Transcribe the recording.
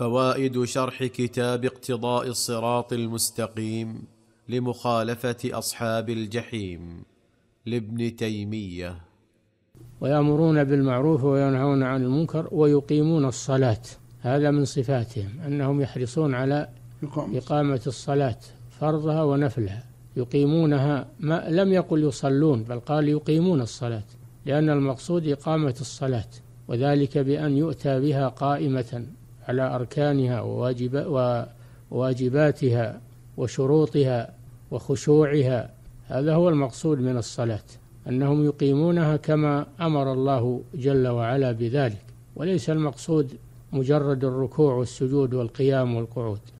فوائد شرح كتاب اقتضاء الصراط المستقيم لمخالفه اصحاب الجحيم لابن تيميه ويامرون بالمعروف وينهون عن المنكر ويقيمون الصلاه هذا من صفاتهم انهم يحرصون على اقامه الصلاه فرضها ونفلها يقيمونها ما لم يقل يصلون بل قال يقيمون الصلاه لان المقصود اقامه الصلاه وذلك بان يؤتى بها قائمه على أركانها وواجباتها وشروطها وخشوعها هذا هو المقصود من الصلاة أنهم يقيمونها كما أمر الله جل وعلا بذلك وليس المقصود مجرد الركوع والسجود والقيام والقعود